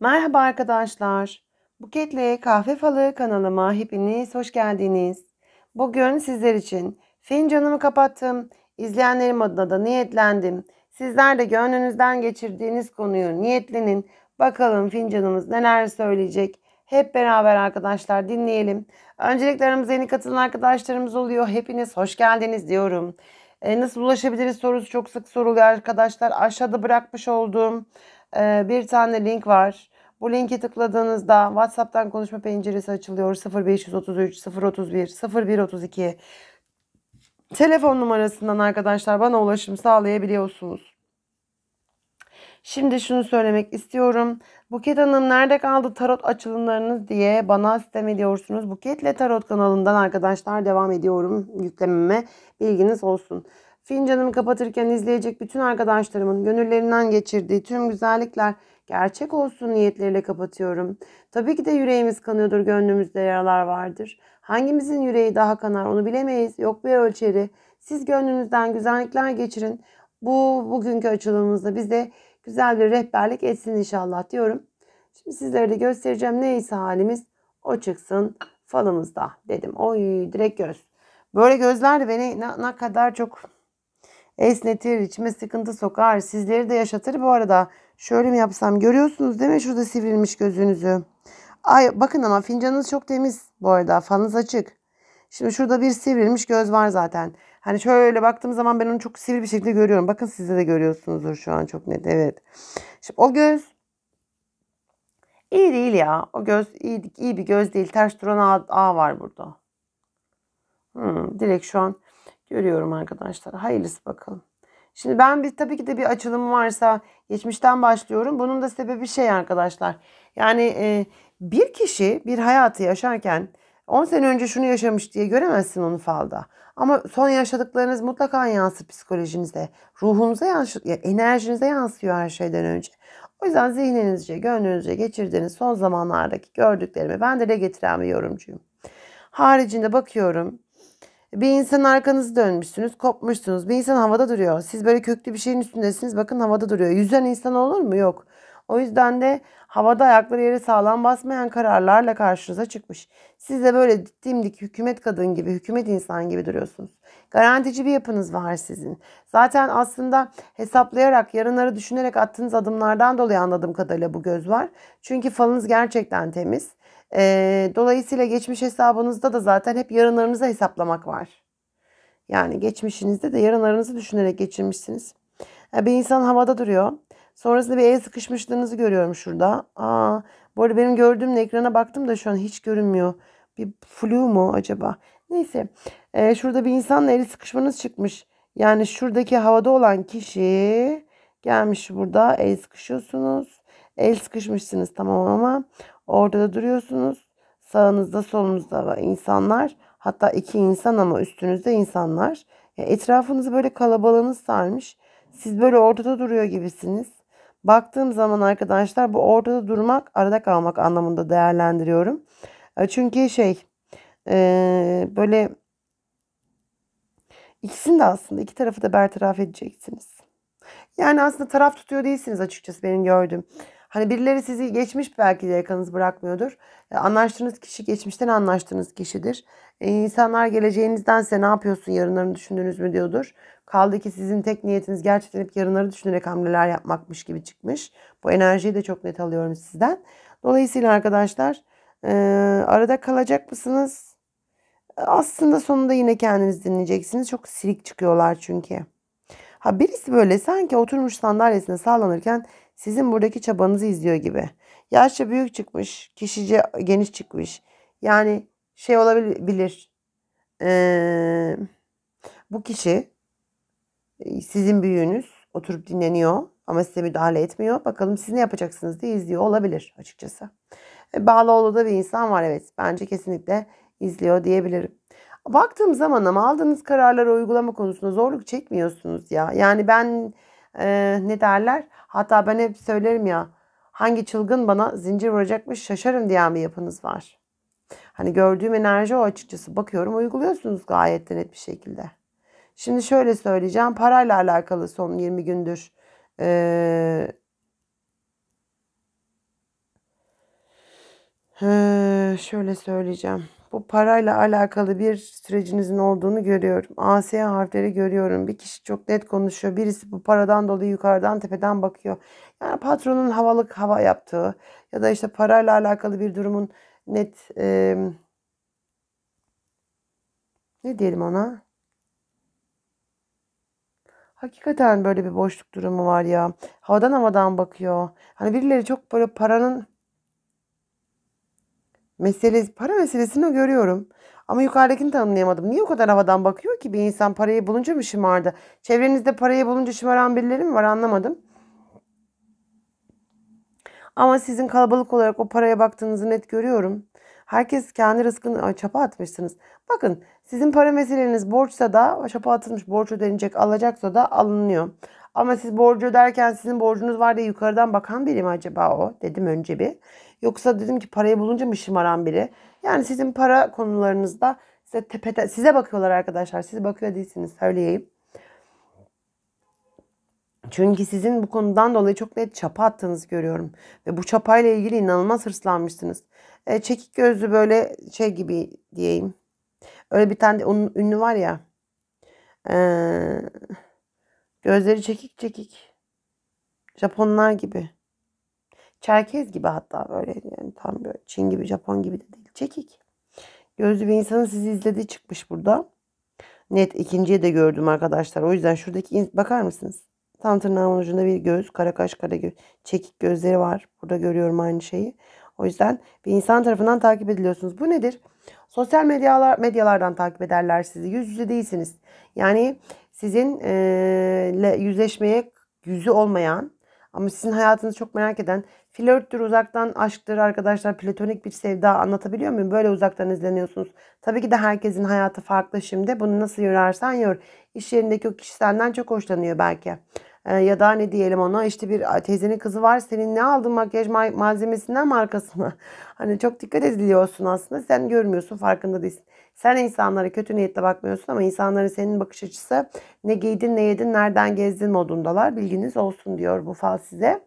Merhaba arkadaşlar. Buket'le Kahve Falı kanalıma hepiniz hoş geldiniz. Bugün sizler için fincanımı kapattım. İzleyenlerim adına da niyetlendim. Sizler de gönlünüzden geçirdiğiniz konuyu niyetlenin. Bakalım fincanımız neler söyleyecek. Hep beraber arkadaşlar dinleyelim. Öncelikle aramıza yeni katılan arkadaşlarımız oluyor. Hepiniz hoş geldiniz diyorum. E, nasıl ulaşabiliriz sorusu çok sık soruluyor arkadaşlar. Aşağıda bırakmış olduğum ee, bir tane link var. Bu linki tıkladığınızda WhatsApp'tan konuşma penceresi açılıyor. 0533 031 0132 telefon numarasından arkadaşlar bana ulaşım sağlayabiliyorsunuz. Şimdi şunu söylemek istiyorum. Buket Hanım nerede kaldı tarot açılımlarınız diye bana sistem ediyorsunuz. Buketle Tarot kanalından arkadaşlar devam ediyorum yüklememe. Bilginiz olsun. Fincanımı kapatırken izleyecek bütün arkadaşlarımın gönüllerinden geçirdiği tüm güzellikler gerçek olsun niyetleriyle kapatıyorum. Tabii ki de yüreğimiz kanıyordur, gönlümüzde yaralar vardır. Hangimizin yüreği daha kanar onu bilemeyiz. Yok bir ölçeri. Siz gönlünüzden güzellikler geçirin. Bu bugünkü açılımımızda bize güzel bir rehberlik etsin inşallah diyorum. Şimdi sizlere de göstereceğim neyse halimiz o çıksın falımızda dedim. Oy direkt göz. Böyle gözler beni ne, ne kadar çok esnetir, içime sıkıntı sokar, sizleri de yaşatır. Bu arada şöyle mi yapsam görüyorsunuz değil mi şurada sivrilmiş gözünüzü. Ay bakın ama fincanınız çok temiz bu arada fanınız açık. Şimdi şurada bir sivrilmiş göz var zaten. Hani şöyle baktığım zaman ben onu çok sivri bir şekilde görüyorum. Bakın sizde de görüyorsunuzdur şu an çok net. Evet. Şimdi o göz iyi değil ya. O göz iyi, iyi bir göz değil. Ters duran ağ, ağ var burada. Hmm, direkt şu an Görüyorum arkadaşlar. Hayırlısı bakalım. Şimdi ben bir tabii ki de bir açılım varsa geçmişten başlıyorum. Bunun da sebebi şey arkadaşlar. Yani e, bir kişi bir hayatı yaşarken 10 sene önce şunu yaşamış diye göremezsin onu falda. Ama son yaşadıklarınız mutlaka yansır psikolojinize, ruhunuza yansır, enerjinize yansıyor her şeyden önce. O yüzden zihninizce, gönlünüzce geçirdiğiniz son zamanlardaki gördüklerimi ben de dile getiren bir yorumcuyum. Haricinde bakıyorum bir insan arkanızı dönmüşsünüz, kopmuşsunuz. Bir insan havada duruyor. Siz böyle köklü bir şeyin üstündesiniz. Bakın havada duruyor. Yüzen insan olur mu? Yok. O yüzden de havada ayakları yere sağlam basmayan kararlarla karşınıza çıkmış. Siz de böyle dimdik hükümet kadın gibi, hükümet insan gibi duruyorsunuz. Garantici bir yapınız var sizin. Zaten aslında hesaplayarak, yarınları düşünerek attığınız adımlardan dolayı anladığım kadarıyla bu göz var. Çünkü falınız gerçekten temiz. E, dolayısıyla geçmiş hesabınızda da zaten hep yarınlarınızı hesaplamak var. Yani geçmişinizde de yarınlarınızı düşünerek geçirmişsiniz. Yani bir insan havada duruyor. Sonrasında bir el sıkışmışlığınızı görüyorum şurada. Aa, bu arada benim gördüğüm ekrana baktım da şu an hiç görünmüyor. Bir flu mu acaba? Neyse. Ee, şurada bir insanla el sıkışmanız çıkmış. Yani şuradaki havada olan kişi gelmiş burada el sıkışıyorsunuz. El sıkışmışsınız tamam ama Orada da duruyorsunuz. Sağınızda solunuzda var insanlar. Hatta iki insan ama üstünüzde insanlar. Yani etrafınızı böyle kalabalığınız sarmış. Siz böyle ortada duruyor gibisiniz. Baktığım zaman arkadaşlar bu ortada durmak arada kalmak anlamında değerlendiriyorum. E, çünkü şey ee, böyle ikisini de aslında iki tarafı da bertaraf edeceksiniz. Yani aslında taraf tutuyor değilsiniz açıkçası benim gördüğüm. Hani birileri sizi geçmiş belki de yakanız bırakmıyordur. E, anlaştığınız kişi geçmişten anlaştığınız kişidir. E, insanlar geleceğinizden size ne yapıyorsun yarınlarını düşündünüz mü diyordur. Kaldı ki sizin tek niyetiniz gerçekten hep yarınları düşünerek hamleler yapmakmış gibi çıkmış. Bu enerjiyi de çok net alıyorum sizden. Dolayısıyla arkadaşlar e, arada kalacak mısınız? Aslında sonunda yine kendiniz dinleyeceksiniz. Çok silik çıkıyorlar çünkü. Ha birisi böyle sanki oturmuş sandalyesine sallanırken sizin buradaki çabanızı izliyor gibi. Yaşça büyük çıkmış, kişice geniş çıkmış. Yani şey olabilir. Ee, bu kişi sizin büyüğünüz oturup dinleniyor ama size müdahale etmiyor. Bakalım siz ne yapacaksınız diye izliyor olabilir açıkçası. E, Bağlı da bir insan var evet. Bence kesinlikle izliyor diyebilirim. Baktığım zaman ama aldığınız kararları uygulama konusunda zorluk çekmiyorsunuz ya. Yani ben e, ne derler? Hatta ben hep söylerim ya hangi çılgın bana zincir vuracakmış şaşarım diyen bir yapınız var. Hani gördüğüm enerji o açıkçası. Bakıyorum uyguluyorsunuz gayet de net bir şekilde. Şimdi şöyle söyleyeceğim. Parayla alakalı son 20 gündür ee, şöyle söyleyeceğim bu parayla alakalı bir sürecinizin olduğunu görüyorum. AS harfleri görüyorum. Bir kişi çok net konuşuyor. Birisi bu paradan dolayı yukarıdan tepeden bakıyor. Yani patronun havalık hava yaptığı ya da işte parayla alakalı bir durumun net e, ne diyelim ona? Hakikaten böyle bir boşluk durumu var ya. Havadan havadan bakıyor. Hani birileri çok böyle paranın Mesele, para meselesini görüyorum. Ama yukarıdakini tanımlayamadım. Niye o kadar havadan bakıyor ki bir insan parayı bulunca mı şımardı? Çevrenizde parayı bulunca şımaran birileri mi var anlamadım. Ama sizin kalabalık olarak o paraya baktığınızı net görüyorum. Herkes kendi rızkını ay, çapa atmışsınız. Bakın sizin para meseleniz borçsa da çapa atılmış borç ödenecek alacaksa da alınıyor. Ama siz borcu öderken sizin borcunuz var diye yukarıdan bakan biri mi acaba o? Dedim önce bir. Yoksa dedim ki parayı bulunca mı şımaran biri? Yani sizin para konularınızda size tepete, size bakıyorlar arkadaşlar. Siz bakıyor değilsiniz söyleyeyim. Çünkü sizin bu konudan dolayı çok net çapa attığınızı görüyorum. Ve bu çapayla ilgili inanılmaz hırslanmışsınız. E, çekik gözlü böyle şey gibi diyeyim. Öyle bir tane de onun ünlü var ya. E, gözleri çekik çekik. Japonlar gibi. Çerkez gibi hatta böyle yani tam böyle Çin gibi Japon gibi de değil. Çekik. Gözlü bir insanın sizi izlediği çıkmış burada. Net ikinciyi de gördüm arkadaşlar. O yüzden şuradaki bakar mısınız? Tam tırnağın ucunda bir göz. Kara kaş kara göz. Çekik gözleri var. Burada görüyorum aynı şeyi. O yüzden bir insan tarafından takip ediliyorsunuz. Bu nedir? Sosyal medyalar medyalardan takip ederler sizi. Yüz yüze değilsiniz. Yani sizin e, yüzleşmeye yüzü olmayan ama sizin hayatınızı çok merak eden, Flörttür, uzaktan aşktır arkadaşlar. Platonik bir sevda anlatabiliyor muyum? Böyle uzaktan izleniyorsunuz. Tabii ki de herkesin hayatı farklı şimdi. Bunu nasıl yorarsan yor. İş yerindeki o kişi senden çok hoşlanıyor belki. Ee, ya da ne diyelim ona işte bir teyzenin kızı var. Senin ne aldın makyaj malzemesinden markasına? hani çok dikkat ediliyorsun aslında. Sen görmüyorsun farkında değilsin. Sen insanlara kötü niyetle bakmıyorsun ama insanların senin bakış açısı ne giydin ne yedin nereden gezdin modundalar. Bilginiz olsun diyor bu fal size.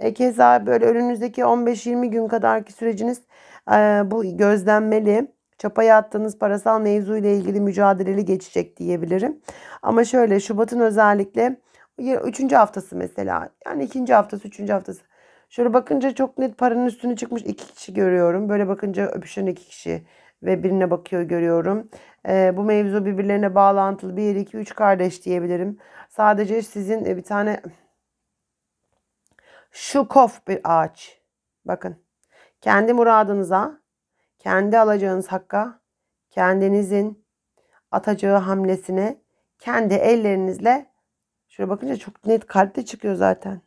E, keza böyle önünüzdeki 15-20 gün kadarki süreciniz e, bu gözlenmeli. Çapaya attığınız parasal mevzu ile ilgili mücadeleli geçecek diyebilirim. Ama şöyle Şubat'ın özellikle 3. haftası mesela. Yani 2. haftası, 3. haftası. Şöyle bakınca çok net paranın üstüne çıkmış iki kişi görüyorum. Böyle bakınca öpüşen iki kişi ve birine bakıyor görüyorum. E, bu mevzu birbirlerine bağlantılı bir iki üç kardeş diyebilirim. Sadece sizin e, bir tane şu kof bir ağaç. Bakın kendi muradınıza, kendi alacağınız hakka, kendinizin atacağı hamlesine kendi ellerinizle şöyle bakınca çok net kalpte çıkıyor zaten.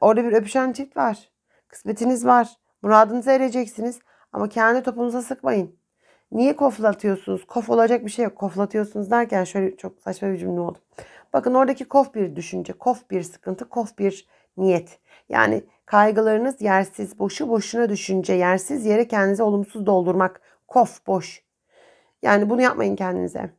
Orada bir öpüşen çift var. Kısmetiniz var. Muradınıza ereceksiniz. Ama kendi topunuza sıkmayın. Niye koflatıyorsunuz? Kof olacak bir şey yok. Koflatıyorsunuz derken şöyle çok saçma bir cümle oldu. Bakın oradaki kof bir düşünce, kof bir sıkıntı, kof bir niyet. Yani kaygılarınız yersiz, boşu boşuna düşünce, yersiz yere kendinizi olumsuz doldurmak. Kof boş. Yani bunu yapmayın kendinize.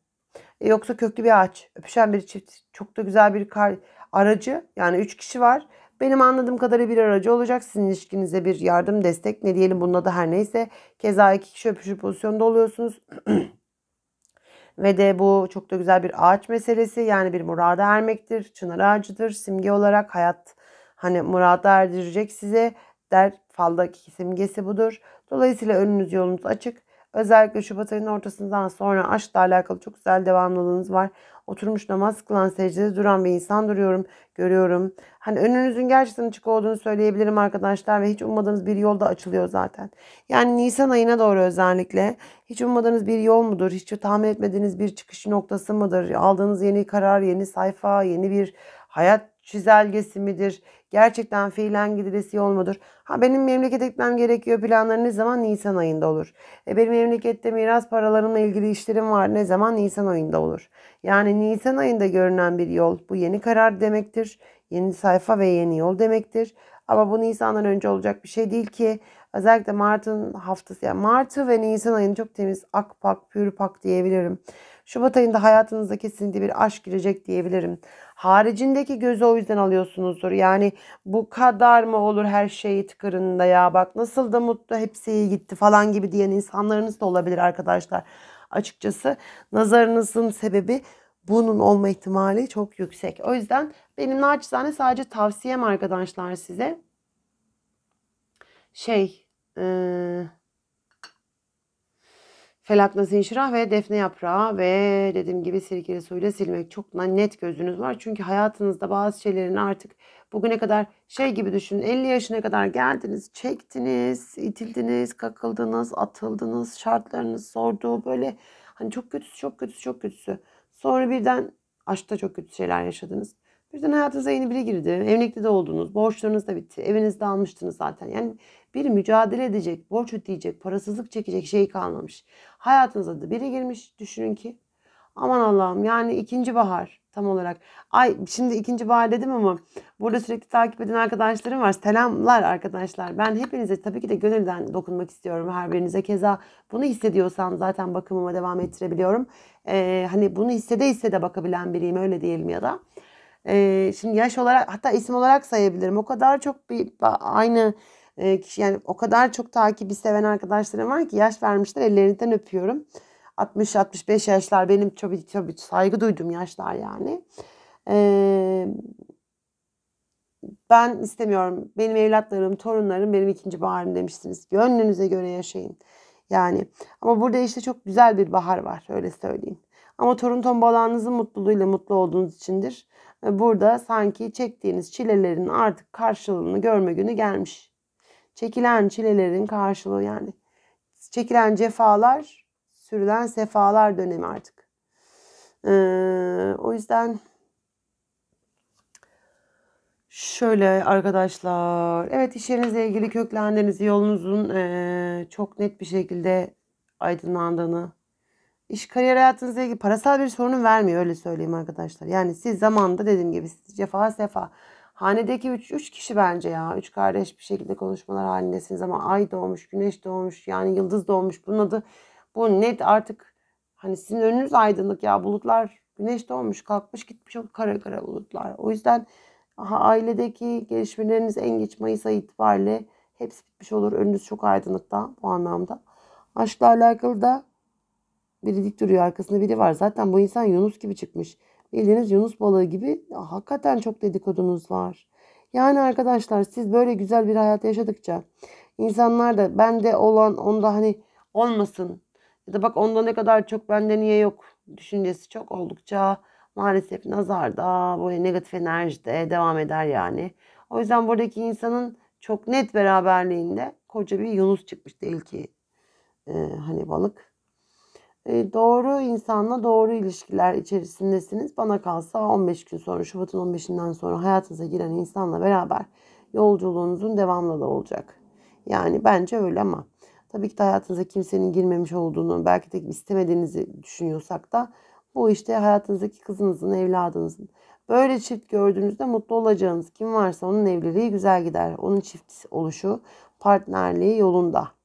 E yoksa köklü bir ağaç, öpüşen bir çift, çok da güzel bir kar, aracı. Yani üç kişi var. Benim anladığım kadarıyla bir aracı olacak. Sizin ilişkinize bir yardım, destek ne diyelim bununla da her neyse. Keza iki kişi öpüşür pozisyonda oluyorsunuz. Ve de bu çok da güzel bir ağaç meselesi. Yani bir murada ermektir, çınar ağacıdır. Simge olarak hayat Hani murada erdirecek size der faldaki simgesi budur. Dolayısıyla önünüz yolunuz açık. Özellikle Şubat ayının ortasından sonra aşkla alakalı çok güzel devamlılığınız var. Oturmuş namaz kılan secdede duran bir insan duruyorum, görüyorum. Hani önünüzün gerçekten açık olduğunu söyleyebilirim arkadaşlar ve hiç ummadığınız bir yolda açılıyor zaten. Yani Nisan ayına doğru özellikle hiç ummadığınız bir yol mudur? Hiç tahmin etmediğiniz bir çıkış noktası mıdır? Aldığınız yeni karar, yeni sayfa, yeni bir hayat çizelgesi midir? Gerçekten fiilen gidilesi yol mudur? Ha benim memlekete gitmem gerekiyor planları ne zaman? Nisan ayında olur. E benim memlekette miras paralarımla ilgili işlerim var ne zaman? Nisan ayında olur. Yani Nisan ayında görünen bir yol bu yeni karar demektir. Yeni sayfa ve yeni yol demektir. Ama bu Nisan'dan önce olacak bir şey değil ki. Özellikle Mart'ın haftası yani Mart'ı ve Nisan ayını çok temiz akpak, pürpak diyebilirim. Şubat ayında hayatınıza kesinlikle bir aşk girecek diyebilirim. Haricindeki gözü o yüzden alıyorsunuzdur. Yani bu kadar mı olur her şeyi tıkırında ya bak nasıl da mutlu hepsi iyi gitti falan gibi diyen insanlarınız da olabilir arkadaşlar. Açıkçası nazarınızın sebebi bunun olma ihtimali çok yüksek. O yüzden benim naçizane sadece tavsiyem arkadaşlar size şey... Ee, felaknası inşirah ve defne yaprağı ve dediğim gibi sirkeli suyla silmek çok net gözünüz var. Çünkü hayatınızda bazı şeylerin artık bugüne kadar şey gibi düşünün 50 yaşına kadar geldiniz, çektiniz, itildiniz, kakıldınız, atıldınız, şartlarınız sordu böyle hani çok kötüsü çok kötüsü çok kötüsü. Sonra birden aşkta çok kötü şeyler yaşadınız. Birden hayatınıza yeni biri girdi. Evlilikte de oldunuz. Borçlarınız da bitti. Evinizde almıştınız zaten. Yani bir mücadele edecek, borç ödeyecek, parasızlık çekecek şey kalmamış. Hayatınıza da biri girmiş. Düşünün ki aman Allah'ım yani ikinci bahar tam olarak. Ay şimdi ikinci bahar dedim ama burada sürekli takip eden arkadaşlarım var. Selamlar arkadaşlar. Ben hepinize tabii ki de gönülden dokunmak istiyorum her birinize. Keza bunu hissediyorsam zaten bakımıma devam ettirebiliyorum. Ee, hani bunu hissede hissede bakabilen biriyim öyle diyelim ya da e, şimdi yaş olarak hatta isim olarak sayabilirim. O kadar çok bir aynı e, kişi yani o kadar çok takibi seven arkadaşlarım var ki yaş vermişler ellerinden öpüyorum. 60-65 yaşlar benim çok, çok saygı duyduğum yaşlar yani. Ee, ben istemiyorum. Benim evlatlarım, torunlarım benim ikinci baharım demiştiniz. Gönlünüze göre yaşayın. Yani ama burada işte çok güzel bir bahar var öyle söyleyeyim. Ama torun tombalanınızın mutluluğuyla mutlu olduğunuz içindir burada sanki çektiğiniz çilelerin artık karşılığını görme günü gelmiş. Çekilen çilelerin karşılığı yani çekilen cefalar, sürülen sefalar dönemi artık. Ee, o yüzden şöyle arkadaşlar, evet iş ilgili köklendiğinizi yolunuzun e, çok net bir şekilde aydınlandığını iş kariyer hayatınızla ilgili parasal bir sorunu vermiyor öyle söyleyeyim arkadaşlar. Yani siz zamanında dediğim gibi cefa sefa hanedeki 3 3 kişi bence ya. 3 kardeş bir şekilde konuşmalar halindesiniz ama ay doğmuş, güneş doğmuş, yani yıldız doğmuş. Bunun adı bu net artık hani sizin önünüz aydınlık ya. Bulutlar güneş doğmuş, kalkmış, gitmiş o kara kara bulutlar. O yüzden aha, ailedeki gelişmeleriniz en geç Mayıs ayı itibariyle hepsi bitmiş olur. Önünüz çok aydınlık da bu anlamda. Aşkla alakalı da biri dik duruyor arkasında biri var. Zaten bu insan Yunus gibi çıkmış. Bildiğiniz Yunus balığı gibi ya, hakikaten çok dedikodunuz var. Yani arkadaşlar siz böyle güzel bir hayat yaşadıkça insanlar da bende olan onda hani olmasın ya da bak onda ne kadar çok bende niye yok düşüncesi çok oldukça maalesef nazarda böyle negatif enerji de devam eder yani. O yüzden buradaki insanın çok net beraberliğinde koca bir Yunus çıkmış değil ki ee, hani balık. Ee, doğru insanla doğru ilişkiler içerisindesiniz. Bana kalsa 15 gün sonra Şubat'ın 15'inden sonra hayatınıza giren insanla beraber yolculuğunuzun devamlı da olacak. Yani bence öyle ama tabii ki de hayatınıza kimsenin girmemiş olduğunu belki de istemediğinizi düşünüyorsak da bu işte hayatınızdaki kızınızın, evladınızın böyle çift gördüğünüzde mutlu olacağınız kim varsa onun evliliği güzel gider. Onun çift oluşu partnerliği yolunda.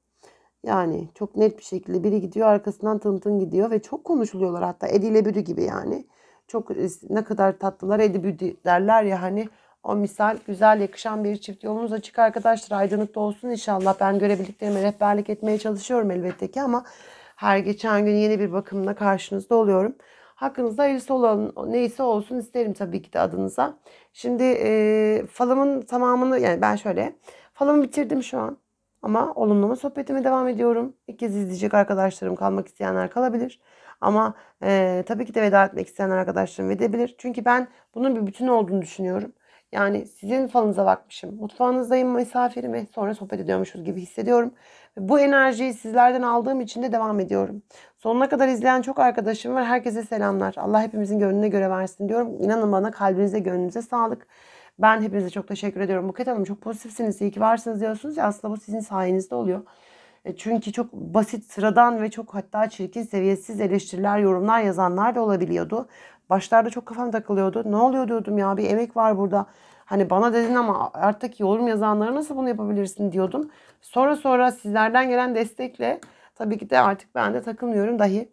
Yani çok net bir şekilde biri gidiyor arkasından tın tın gidiyor ve çok konuşuluyorlar hatta Edi ile Büdü gibi yani. Çok e, ne kadar tatlılar Edi Büdü derler ya hani o misal güzel yakışan bir çift yolunuz açık arkadaşlar aydınlık da olsun inşallah. Ben görebildiklerime rehberlik etmeye çalışıyorum elbette ki ama her geçen gün yeni bir bakımla karşınızda oluyorum. Hakkınızda hayırlısı olan neyse olsun isterim tabii ki de adınıza. Şimdi e, falımın tamamını yani ben şöyle falımı bitirdim şu an. Ama olumlama sohbetime devam ediyorum. İlk kez izleyecek arkadaşlarım kalmak isteyenler kalabilir. Ama e, tabii ki de veda etmek isteyen arkadaşlarım vedebilir. Çünkü ben bunun bir bütün olduğunu düşünüyorum. Yani sizin falınıza bakmışım. Mutfağınızdayım misafirim misafirime sonra sohbet ediyormuşuz gibi hissediyorum. ve Bu enerjiyi sizlerden aldığım için de devam ediyorum. Sonuna kadar izleyen çok arkadaşım var. Herkese selamlar. Allah hepimizin gönlüne göre versin diyorum. İnanın bana kalbinize gönlünüze sağlık. Ben hepinize çok teşekkür ediyorum. Buket Hanım çok pozitifsiniz, iyi ki varsınız diyorsunuz ya aslında bu sizin sayenizde oluyor. E, çünkü çok basit, sıradan ve çok hatta çirkin seviyesiz eleştiriler, yorumlar yazanlar da olabiliyordu. Başlarda çok kafam takılıyordu. Ne oluyor diyordum ya bir emek var burada. Hani bana dedin ama artık yorum yazanlara nasıl bunu yapabilirsin diyordum. Sonra sonra sizlerden gelen destekle tabii ki de artık ben de takılmıyorum dahi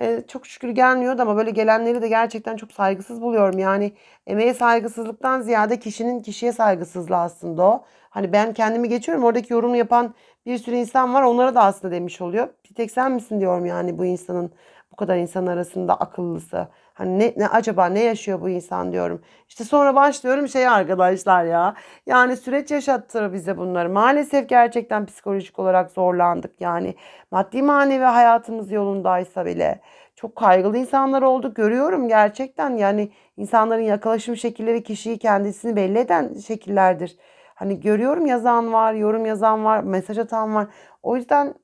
e, çok şükür gelmiyordu ama böyle gelenleri de gerçekten çok saygısız buluyorum. Yani emeğe saygısızlıktan ziyade kişinin kişiye saygısızlığı aslında o. Hani ben kendimi geçiyorum oradaki yorum yapan bir sürü insan var onlara da aslında demiş oluyor. Bir tek sen misin diyorum yani bu insanın bu kadar insan arasında akıllısı. Hani ne, ne acaba ne yaşıyor bu insan diyorum. İşte sonra başlıyorum şey arkadaşlar ya. Yani süreç yaşattır bize bunları. Maalesef gerçekten psikolojik olarak zorlandık. Yani maddi manevi hayatımız yolundaysa bile çok kaygılı insanlar oldu görüyorum gerçekten. Yani insanların yaklaşım şekilleri kişiyi kendisini belli eden şekillerdir. Hani görüyorum yazan var, yorum yazan var, mesaj atan var. O yüzden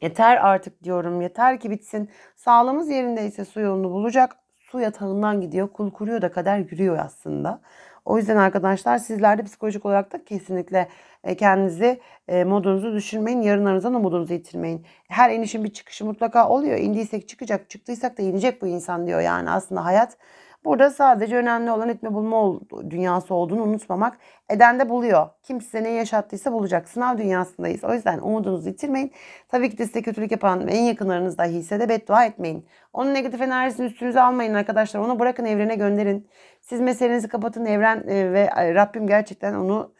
Yeter artık diyorum. Yeter ki bitsin. Sağlığımız yerindeyse su yolunu bulacak. Su yatağından gidiyor. Kul kuruyor da kader yürüyor aslında. O yüzden arkadaşlar sizlerde psikolojik olarak da kesinlikle e, kendinizi e, modunuzu düşürmeyin. Yarınlarınızdan umudunuzu yitirmeyin. Her inişin bir çıkışı mutlaka oluyor. İndiysek çıkacak. Çıktıysak da inecek bu insan diyor. Yani aslında hayat Burada sadece önemli olan etme bulma dünyası olduğunu unutmamak. Eden de buluyor. Kim size ne yaşattıysa bulacak. Sınav dünyasındayız. O yüzden umudunuzu yitirmeyin. Tabii ki de size kötülük yapan ve en yakınlarınız dahi ise de beddua etmeyin. Onun negatif enerjisini üstünüze almayın arkadaşlar. Onu bırakın evrene gönderin. Siz meselenizi kapatın. Evren e, ve e, Rabbim gerçekten onu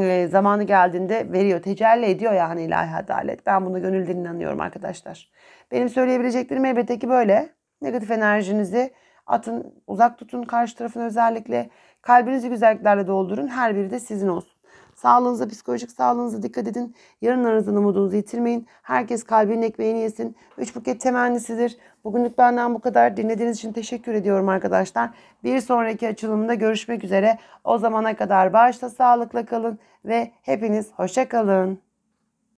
e, zamanı geldiğinde veriyor. Tecelli ediyor yani ilahi adalet. Ben bunu gönülden inanıyorum arkadaşlar. Benim söyleyebileceklerim elbette ki böyle. Negatif enerjinizi atın, uzak tutun karşı tarafını özellikle. Kalbinizi güzelliklerle doldurun. Her biri de sizin olsun. Sağlığınıza, psikolojik sağlığınıza dikkat edin. yarınlarınızın umudunuzu yitirmeyin. Herkes kalbinin ekmeğini yesin. Üç buket temennisidir. Bugünlük benden bu kadar. Dinlediğiniz için teşekkür ediyorum arkadaşlar. Bir sonraki açılımda görüşmek üzere. O zamana kadar başta sağlıkla kalın ve hepiniz hoşça kalın.